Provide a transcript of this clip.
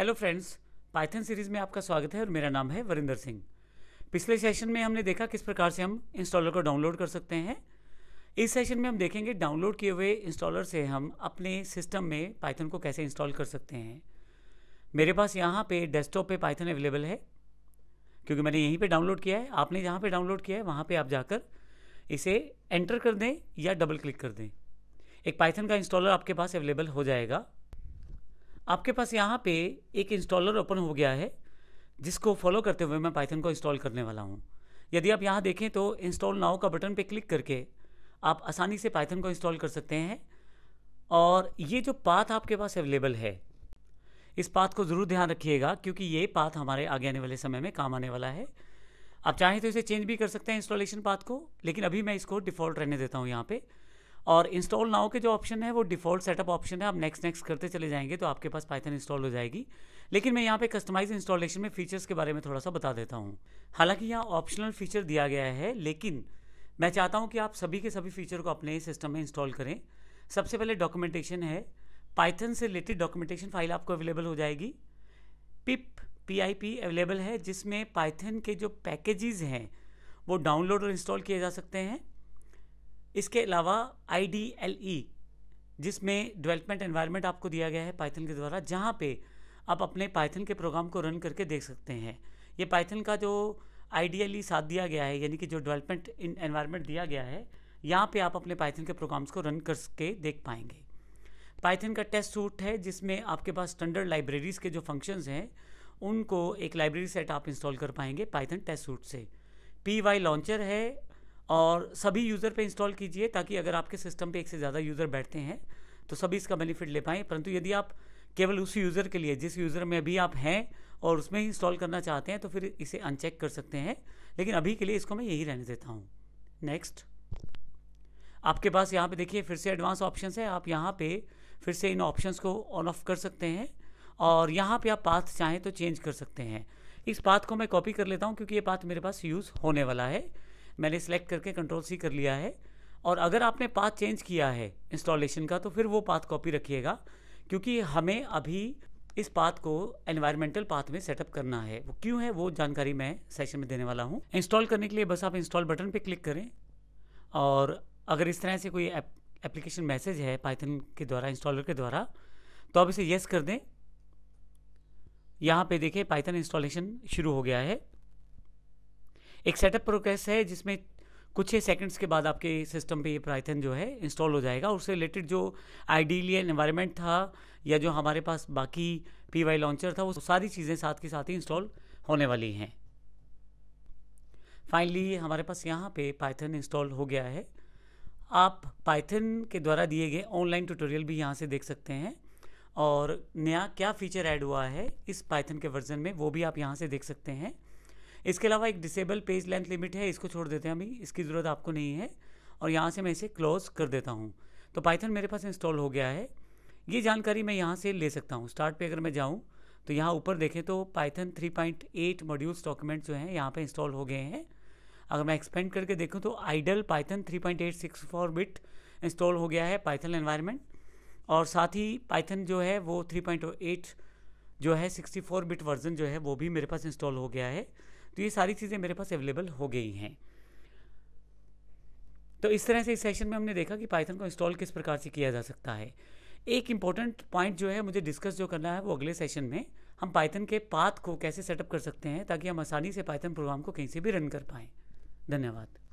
hello friends Python series में आपका स्वागत है और मेरा नाम है वरिंदर सिंह पिछले सेशन में हमने देखा किस प्रकार से हम इंस्टॉलर को डाउनलोड कर सकते हैं इस सेशन में हम देखेंगे डाउनलोड किए हुए इंस्टॉलर से हम अपने सिस्टम में पाइथन को कैसे इंस्टॉल कर सकते हैं मेरे पास यहाँ पे डेस्कटॉप पे पाइथन अवेलेबल है क्योंकि मैंने यहीं पे डाउनलोड किया है आपने जहाँ पे डाउनलोड किया है वहाँ पे आप जाकर इसे एंटर कर दें या डबल क्लिक कर दें एक पाइथन का इंस्टॉलर आपके पास अवेलेबल हो जाएगा आपके पास यहाँ पे एक इंस्टॉलर ओपन हो गया है जिसको फॉलो करते हुए मैं पाइथन को इंस्टॉल करने वाला हूँ यदि आप यहाँ देखें तो इंस्टॉल नाउ का बटन पे क्लिक करके आप आसानी से पाइथन को इंस्टॉल कर सकते हैं और ये जो पाथ आपके पास अवेलेबल है इस पाथ को ज़रूर ध्यान रखिएगा क्योंकि ये पाथ हमारे आगे आने वाले समय में काम आने वाला है आप चाहें तो इसे चेंज भी कर सकते हैं इंस्टॉलेशन पाथ को लेकिन अभी मैं इसको डिफ़ॉल्ट रहने देता हूँ यहाँ पर और इंस्टॉल नाउ के जो ऑप्शन है वो डिफ़ॉल्ट सेटअप ऑप्शन है आप नेक्स्ट नेक्स्ट करते चले जाएंगे तो आपके पास पाइथन इंस्टॉल हो जाएगी लेकिन मैं यहाँ पे कस्टमाइज इंस्टॉलेशन में फीचर्स के बारे में थोड़ा सा बता देता हूँ हालांकि यहाँ ऑप्शनल फीचर दिया गया है लेकिन मैं चाहता हूँ कि आप सभी के सभी फीचर को अपने सिस्टम में इंस्टॉल करें सबसे पहले डॉक्यूमेंटेशन है पाइथन से रिलेटेड डॉक्यूमेंटेशन फाइल आपको अवेलेबल हो जाएगी पिप पी अवेलेबल है जिसमें पाइथन के जो पैकेजेस हैं वो डाउनलोड और इंस्टॉल किए जा सकते हैं इसके अलावा आई डी एल ई जिसमें डेवलपमेंट एनवायरनमेंट आपको दिया गया है पाइथन के द्वारा जहाँ पे आप अपने पाइथन के प्रोग्राम को रन करके देख सकते हैं ये पाइथन का जो आई डी एल ई साथ दिया गया है यानी कि जो डेवलपमेंट इन एनवायरनमेंट दिया गया है यहाँ पे आप अपने पाइथन के प्रोग्राम्स को रन करके देख पाएंगे पाइथन का टेस्ट सूट है जिसमें आपके पास स्टैंडर्ड लाइब्रेरीज़ के जो फंक्शंस हैं उनको एक लाइब्रेरी सेट आप इंस्टॉल कर पाएंगे पाइथन टेस्ट सूट से पी वाई लॉन्चर है और सभी यूज़र पे इंस्टॉल कीजिए ताकि अगर आपके सिस्टम पे एक से ज़्यादा यूज़र बैठते हैं तो सभी इसका बेनिफिट ले पाएँ परंतु यदि आप केवल उस यूज़र के लिए जिस यूज़र में अभी आप हैं और उसमें ही इंस्टॉल करना चाहते हैं तो फिर इसे अनचेक कर सकते हैं लेकिन अभी के लिए इसको मैं यही रहने देता हूँ नेक्स्ट आपके पास यहाँ पे देखिए फिर से एडवांस ऑप्शन है आप यहाँ पे फिर से इन ऑप्शंस को ऑन ऑफ कर सकते हैं और यहाँ पे आप पाथ चाहें तो चेंज कर सकते हैं इस पाथ को मैं कॉपी कर लेता हूँ क्योंकि ये पाथ मेरे पास यूज़ होने वाला है मैंने सेलेक्ट करके कंट्रोल सी कर लिया है और अगर आपने पाथ चेंज किया है इंस्टॉलेशन का तो फिर वो पाथ कॉपी रखिएगा क्योंकि हमें अभी इस पाथ को एनवायरमेंटल पाथ में सेटअप करना है वो क्यों है वो जानकारी मैं सेशन में देने वाला हूँ इंस्टॉल करने के लिए बस आप इंस्टॉल बटन पर क्लिक करें और अगर इस तरह से कोई एप्लीकेशन मैसेज है पाइथन के द्वारा इंस्टॉलर के द्वारा तो आप इसे येस कर दें यहाँ पे देखिए पाइथन इंस्टॉलेशन शुरू हो गया है एक सेटअप प्रोग्रेस है जिसमें कुछ ही सेकंड्स के बाद आपके सिस्टम पे ये पाइथन जो है इंस्टॉल हो जाएगा उससे रिलेटेड जो आइडियल एनवायरनमेंट था या जो हमारे पास बाकी पी वाई लॉन्चर था वो सारी चीज़ें साथ के साथ ही इंस्टॉल होने वाली हैं फाइनली हमारे पास यहाँ पे पाइथन इंस्टॉल हो गया है आप पाइथन के द्वारा दिए गए ऑनलाइन ट्यूटोरियल भी यहाँ से देख सकते हैं और नया क्या फीचर ऐड हुआ है इस पाइथन के वर्जन में वो भी आप यहाँ से देख सकते हैं इसके अलावा एक डिसेबल पेज लेंथ लिमिट है इसको छोड़ देते हैं अभी इसकी ज़रूरत आपको नहीं है और यहाँ से मैं इसे क्लोज कर देता हूँ तो पाइथन मेरे पास इंस्टॉल हो गया है ये जानकारी मैं यहाँ से ले सकता हूँ स्टार्ट पे अगर मैं जाऊँ तो यहाँ ऊपर देखें तो पाइथन 3.8 मॉड्यूल्स डॉक्यूमेंट जो हैं यहाँ पे इंस्टॉल हो गए हैं अगर मैं एक्सपेंड करके देखूँ तो आइडल पाइथन 3.864 बिट इंस्टॉल हो गया है पाइथन एनवायरनमेंट और साथ ही पाइथन जो है वो 3.8 जो है 64 बिट वर्जन जो है वो भी मेरे पास इंस्टॉल हो गया है तो ये सारी चीज़ें मेरे पास अवेलेबल हो गई हैं तो इस तरह से इस सेशन में हमने देखा कि पाइथन को इंस्टॉल किस प्रकार से किया जा सकता है एक इम्पॉर्टेंट पॉइंट जो है मुझे डिस्कस जो करना है वो अगले सेशन में हम पाइथन के पाथ को कैसे सेटअप कर सकते हैं ताकि हम आसानी से पाइथन प्रोग्राम को कहीं से भी रन कर पाएँ धन्यवाद